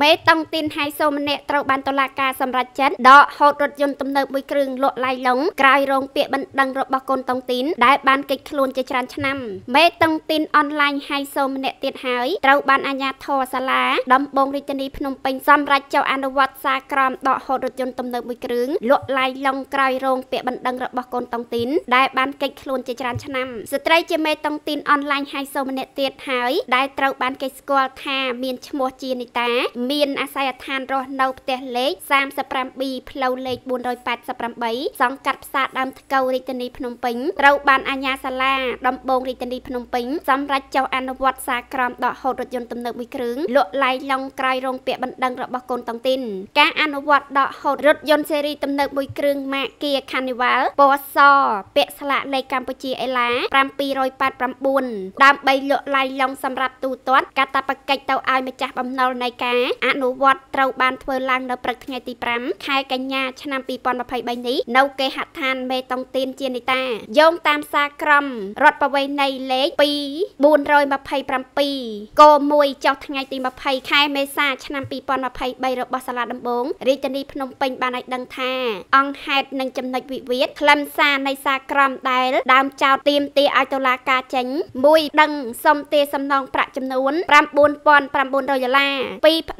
មេតុងទីនហៃសូម្នាក់ត្រូវបានតុលាការសម្រេចចិត្តដកហូតរថយន្តទំនើបមួយគ្រឿងលក់ឡៃឡុងក្រោយរងពាក្យបណ្ដឹងរបស់កូនតុងទីនដែលបានកិច្ចខ្លួនជាច្រើនឆ្នាំមេតុងទីនអនឡាញហៃសូម្នាក់ទៀតហើយត្រូវបានអាជ្ញាធរសាលាដំបងរាជធានីភ្នំពេញសម្រេចចុះអនុវត្តសារក្រមដកហូតរថយន្តទំនើបមួយគ្រឿងលក់ឡៃឡុងក្រោយរងពាក្យបណ្ដឹងរបស់កូនតុងទីនដែលបានកិច្ចខ្លួនជាច្រើនឆ្នាំស្ត្រីជាមេតុងទីនអនឡាញហៃសូម្នាក់ទៀតហើយដែលត្រូវបានគេស្គាល់ថាមានឈ្មោះជានីតាមានអាស័យដ្ឋានរស់នៅផ្ទះលេខ37ផ្លូវលេខ488សង្កាត់ផ្សារដើមថ្កូវរាជធានីភ្នំពេញត្រូវបានអាជ្ញាសាលាដំបងរាជធានីភ្នំពេញ សម្រេចចុះអនុវត្តសារក្រមដកហូតរថយន្តទំនើបមួយគ្រឿងលក់ឡាយឡុងក្រៅរោងពាក្យបណ្ដឹងរបស់កូនតុងទីនការអនុវត្តដកហូតរថយន្តសេរីទំនើបមួយគ្រឿងម៉ាក Kia Carnival ពណ៌សពាក់ស្លាកលេខកម្ពុជាអេឡា789ដើម្បីលក់ឡាយឡុងសម្រាប់ទូទាត់កាតព្វកិច្ចទៅឲ្យម្ចាស់បំណុលនៃការអនុវត្តត្រូវបានធ្វើឡើងនៅព្រឹកថ្ងៃទី5ខែកញ្ញាឆ្នាំ2023នេះនៅគេហដ្ឋានមេតុងទីនជានិតាយោងតាមសារក្រមរដ្ឋបវេណីលេខ2427ក1ចុះថ្ងៃទី20ខែមេសា ឆ្នាំ2023របស់សាលាដំបងរាជធានីភ្នំពេញបានឲ្យដឹងថា អង្គហេតុនិងចំណុចវិវាទខ្លឹមសារនៃសារក្រមដែលដើមចោតទាមទារឲ្យតុលាការចេញ1ដឹងសុំទារសំណងប្រាក់ចំនួន9900ដុល្លា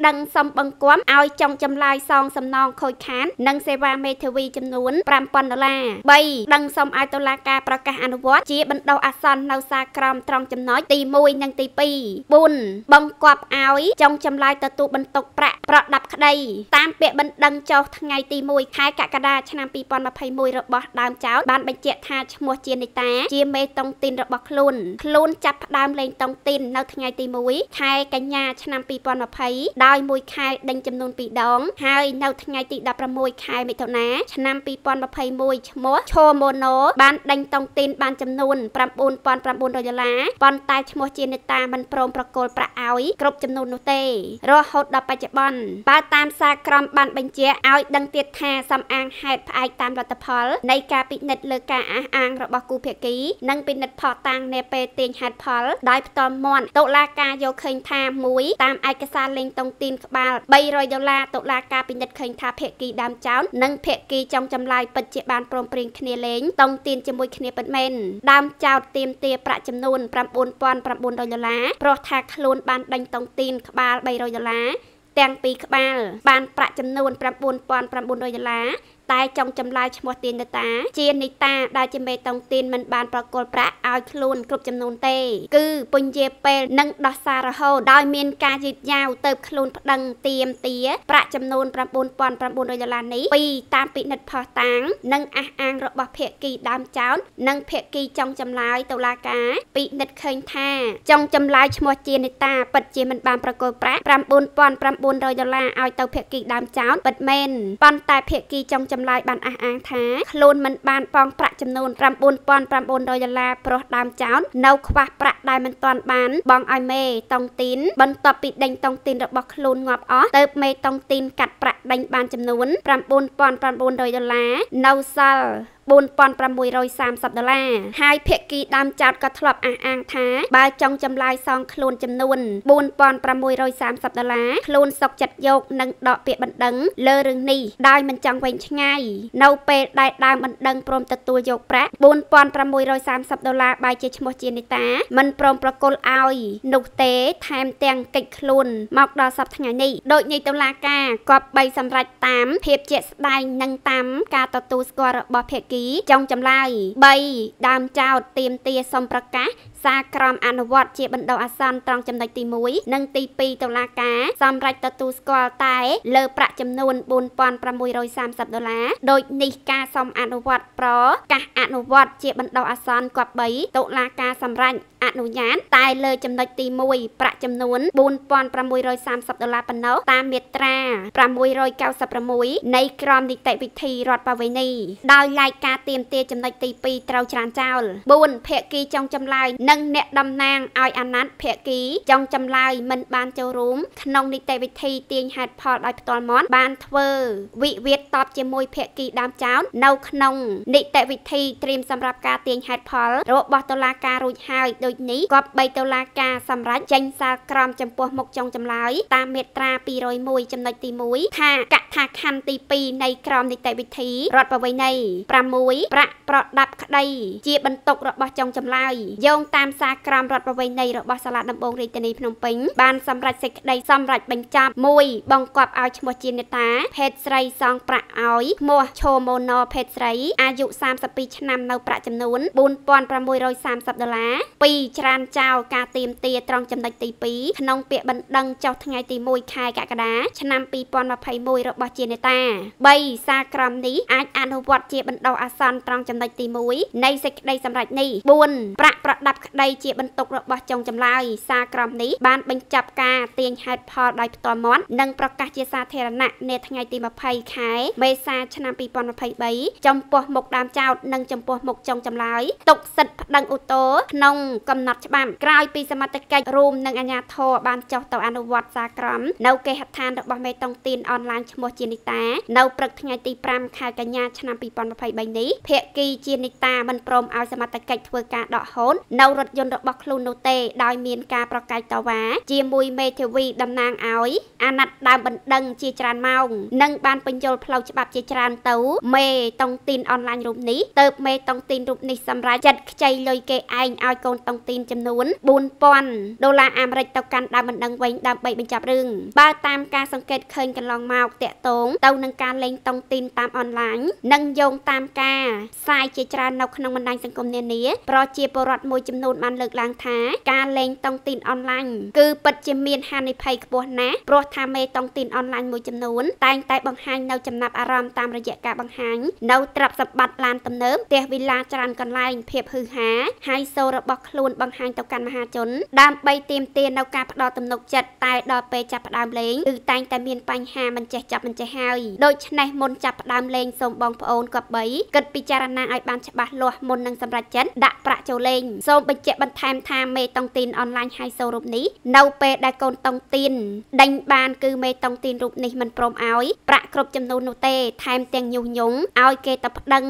រ2ដឹងសុំបង្គាប់ឲ្យចង់ចម្លើយសងសំណងខូចខាននិងសេវាមេធាវីចំនួន5000ដុល្លារ3ដឹងសុំឲ្យតុលាការប្រកាសអនុវត្តជាបណ្ដោះអាសន្ននៅសារក្រមត្រង់ចំណុចទី1និងទី2 4បង្គាប់ឲ្យចង់ចម្លើយទទួលបន្ទុកប្រាក់ប្រដាប់ក្តី តាមពាក្យបណ្ដឹងចោទថ្ងៃទី1ខែកក្កដាឆ្នាំ2021របស់ដើមចោទបានបញ្ជាក់ថាឈ្មោះជានិតា ជាមេតុងទីនរបស់ខ្លួនខ្លួនចាប់ផ្ដើមលេងតុងទីននៅថ្ងៃទី1ខែកញ្ញាឆ្នាំ2020ដោយដោយមួយខែដេញចំនួន2ដងហើយនៅថ្ងៃទី16ខែមិថុនាឆ្នាំ2021ឈ្មោះឈូម៉ូណូបានដេញតុងទីន បានចំនួន9900ដុល្លារប៉ុន្តែឈ្មោះជានេតាមិនព្រមប្រគល់ប្រាក់ឲ្យគ្រប់ចំនួននោះទេ រហូតដល់បច្ចុប្បន្នបើតាមសារក្រមបានបញ្ជាក់ឲ្យ ដឹងទៀតថាសំអាងហេតុផ្អែកតាមលទ្ធផលនៃការពិនិត្យលើការអះអាងរបស់គូភាគីនិងពិនិត្យផតាំងនាពេលទាញហេតុផលដោយផ្ទាល់មាត់តុលាការយកឃើញថា1តាមឯកសារលេងតុងទីនក្បាល300ដុល្លារតុលាការពិនិត្យឃើញថាភេកីដើមចោននិងភេកីចង់ចម្លើយពិតជាបានព្រមព្រៀងគ្នាលេងតុងទានជាមួយគ្នាពិតមែនដើមចោតទាមទារប្រាក់ចំនួន9900ដុល្លារព្រោះថាខ្លួនបានដេញតុងទានក្បាល300ដុល្លារទាំងពីរក្បាលបានប្រាក់ចំនួន9900ដុល្លារតែចង់ចម្លើយឈ្មោះទីនតា ជានីតាដែលជាមេតុងទីនមិនបានប្រកល់ប្រាក់ឲ្យខ្លួនគ្រប់ចំនួនទេគឺពញជាពេលនិងដោះសាររហូតដោយមានការយឺតយ៉ាវទៅខ្លួនប្តឹងទៀមទាប្រាក់ចំនួន9900ដុល្លារនេះពីតាមពិនិត្យផុសតាងនិងអះអាងរបស់ភាគីដើមចោតនិងភាគីចង់ចម្លើយតុលាការពិនិត្យឃើញថាចង់ចម្លើយឈ្មោះជានីតាពិតជាមិនបានប្រកល់ប្រាក់9900ដុល្លារឲ្យទៅភាគីដើមចោតពិតមែនប៉ុន្តែភាគីចង់ចម្តម្លាយបានអះអាងថាខ្លួនមិនបានបង់ប្រាក់ចំនួន9900ដុល្លារប្រុសដើមចោននៅខ្វះប្រាក់ដែលមិនទាន់បានបង់ឲ្យមេតុងទីនបន្ទាប់ពីដេញតុងទីនរបស់ខ្លួនងាប់អស់ទៅមេតុងទីនកាត់ប្រាក់ដេញបានចំនួន9900ដុល្លារនៅសល់4630ដុល្លារហើយភាគីដើមចោតក៏ធ្លាប់អះអាងថាបើចង់ចម្លើយសងខ្លួនចំនួន4630ដុល្លារខ្លួនសុកចិត្តយកនិងដកពាក្យបណ្ដឹង លើរឿងនេះដោយមិនចង់វែងឆ្ងាយនៅពេលដែលដើមបណ្ដឹងព្រមទទួលយកប្រាក់4630ដុល្លារបែរជាឈ្មោះជានីតាមិនព្រមប្រគល់ឲ្យនោះទេថែមទាំងកិច្ចខ្លួនមកដល់សប្តាហ៍ថ្ងៃនេះដោយនាយតុលាការគប្បីសម្រេចតាមភាពជាក់ស្ដែងនិងតាមការទទួលស្គាល់របស់ភាគីគីចុងចម្លើយ3ដើមចោតទៀមទាសំប្រកាសសារក្រមអនុវត្តជាបណ្ដោះអាសន្នត្រង់ចំណុចទី1និងទី2តុលាការសម្រេចទទួលស្គាល់តែលើប្រាក់ចំនួន4630ដុល្លារដូចនេះការសមអនុវត្តប្រកាសអនុវត្តជាបណ្ដោះអាសន្នគប3តុលាការសម្រេចអនុញ្ញាតតែលើចំណុចទី1ប្រាក់ចំនួន4630ដុល្លារប៉ុណ្ណោះតាមមាត្រា696នៃក្រមនីតិវិធីរដ្ឋបវេនីដោយឡែកការទៀមទាចំណុចទី2ត្រូវច្រានចោល4ភាគីចុងចម្លើយនិងអ្នកតំណាងឲ្យអាណត្តិភគីចង់ចម្លើយមិនបានចូលរួមក្នុងនីតិវិធីទាញហេតុផលដោយផ្ទាល់មាត់បានធ្វើវិវាទតបជាមួយភគីដើមចោតនៅក្នុងនីតិវិធីត្រៀមសម្រាប់ការទាញហេតុផលរបស់តុលាការរួចហើយដូចនេះគប្បីតុលាការសម្រេចចេញសារក្រមចំពោះមុខចុងចម្លើយតាមមាត្រា201ចំណុចទី1ថាកថាខណ្ឌទី2នៃក្រមនីតិវិធីរដ្ឋប្រវេណី6ប្រាក់ប្រដាប់ក្តីជាបន្ទុករបស់ចុងចម្លើយយោងតាមតាមសារក្រមរដ្ឋប្រវេណីរបស់សាលាដំបងរាជធានីភ្នំពេញបានសម្រេចសេចក្តីសម្រេចបញ្ចប់1បង្កប់ឲ្យឈ្មោះជានេតា ភេទស្រីសងប្រាក់ឲ្យឈ្មោះឈូម៉ូណូភេទស្រី អាយុ32ឆ្នាំនៅប្រាក់ចំនួន4630ដុល្លារ2ច្រានចោលការទៀមទាត្រង់ចំណុចទី2ក្នុងពាក្យបណ្ដឹងចុះថ្ងៃទី1ខែកក្កដាឆ្នាំ2021របស់ជានេតា3សារក្រមនេះអាចអនុវត្តជាបណ្ដោះអាសន្នត្រង់ចំណុចទី1នៃសេចក្តីសម្រេចនេះ4ប្រាក់ប្រដាប់ក្ក្តីជាបន្ទុករបស់ចុងចម្លើយសារក្រមនេះបានបញ្ចប់ការទាញហេតុផលដោយផ្ទាល់មាត់និងប្រកាសជាសាធារណៈនាថ្ងៃទី20ខែមេសាឆ្នាំ2023ចំពោះមុខដើមចោតនិងចំពោះមុខចុងចម្លើយទុកសិទ្ធិប្តឹងឧទ្ធរក្នុងកំណត់ច្បាប់ក្រោយពីសមត្ថកិច្ចរួមនិងអាជ្ញាធរបានចុះទៅ អនុវត្តសារក្រមនៅគេហដ្ឋានរបស់មេតុងទីនអនឡាញឈ្មោះជានីតា នៅព្រឹកថ្ងៃទី5ខែកញ្ញាឆ្នាំ2023នេះភាគីជានីតាមិនព្រមឲ្យសមត្ថកិច្ចធ្វើការដកហូននៅររថយន្តរបស់ខ្លួននោះទេ ដោយមានការប្រកែកតវ៉ាជាមួយមេធាវីតំណាងឲ្យ អាណត្តិដើមបណ្ដឹងជាច្រើនម៉ោងនិងបានបញ្យលផ្លូវច្បាប់ជាច្រើនទៅ មេតុងទីនអនឡាញរូបនេះទៅមេតុងទីនរូបនេះសម្រាប់ចិត្តខ្ចីលុយគេឯងឲ្យកូនតុងទីនចំនួន4000ដុល្លារអាមេរិកទៅកាន់ដើមបណ្ដឹងវិញដើម្បីបញ្ចប់រឿងបើតាមការសង្កេតឃើញកន្លងមកតាក់ទងទៅនឹងការលេងតុងទីនតាមអនឡាញនិងយោងតាមការផ្សាយជាច្រើននៅក្នុងបណ្ដាញសង្គមនានា ប្រជាពលរដ្ឋមួយចំនូនបានលើកឡើងថាការលេងតង់ទីនអនឡាញគឺពិតជាមាន ហានិភ័យខ្ពស់ណាស់ព្រោះថាមេតង់ទីនអនឡាញមួយចំនួនតែងតែបង្ហាញនៅចំណាប់អារម្មណ៍តាមរយៈការបង្ហាញនៅទ្រព្យសម្បត្តិឡានទំនើបផ្ទះវិឡាច្រើនកន្លែង ភាពហឺហាហើយសូររបស់ខ្លួនបង្ហាញទៅកាន់មហាជនដើម្បីទាមទារនៅការផ្ដល់ទំនុកចិត្តតែដល់ពេលចាប់ផ្ដើមលេងគឺតែងតែមានបញ្ហាមិនចេះចាប់មិនចេះហើយដូច្នេះមុនចាប់ផ្ដើមលេងសូមបងប្អូនក៏បីគិតពិចារណាឲ្យបានច្បាស់លាស់មុននឹងសម្រេចចិត្តដាក់ប្រាក់ចូលលេងសូមបញ្ជាក់បន្ថែមថាមេតុងទីនអនឡាញហៃសូរូបនេះនៅពេលដែលកូនតុងទីនដេញបានគឺមេតុងទីនរូបនេះមិនព្រមឲ្យប្រាក់គ្រប់ចំនួននោះទេ ថែមទាំងញុះញង់ឲ្យគេទៅប្តឹង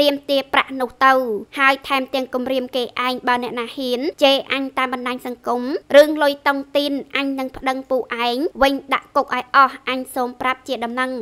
ទាមទារប្រាក់នោះទៅ ហើយថែម ទាំងគំរាម គេឯងបើអ្នកណាហ៊ានជេរអញតាមបណ្ដាញសង្គមរឿងលុយតុងទីនអញនឹងប្តឹងពូឯងវិញដាក់គុកឲ្យអស់អញសូមប្រាប់ជាដំណឹង